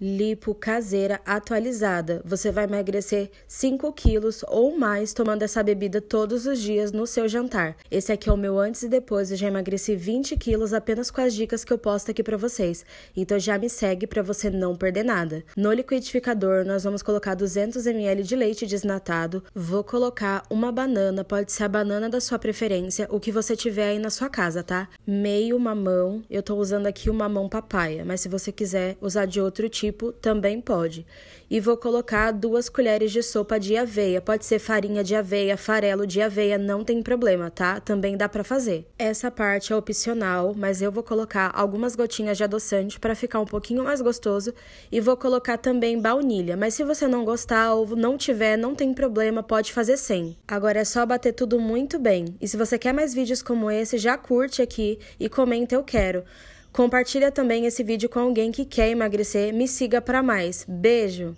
lipo caseira atualizada. Você vai emagrecer 5 quilos ou mais tomando essa bebida todos os dias no seu jantar. Esse aqui é o meu antes e depois. Eu já emagreci 20 quilos apenas com as dicas que eu posto aqui para vocês. Então já me segue para você não perder nada. No liquidificador nós vamos colocar 200 ml de leite desnatado. Vou colocar uma banana, pode ser a banana da sua preferência, o que você tiver aí na sua casa, tá? Meio mamão. Eu tô usando aqui o mamão papaya, mas se você quiser usar de outro tipo tipo também pode. E vou colocar duas colheres de sopa de aveia. Pode ser farinha de aveia, farelo de aveia, não tem problema, tá? Também dá para fazer. Essa parte é opcional, mas eu vou colocar algumas gotinhas de adoçante para ficar um pouquinho mais gostoso e vou colocar também baunilha. Mas se você não gostar ou não tiver, não tem problema, pode fazer sem. Agora é só bater tudo muito bem. E se você quer mais vídeos como esse, já curte aqui e comenta eu quero. Compartilha também esse vídeo com alguém que quer emagrecer. Me siga para mais. Beijo.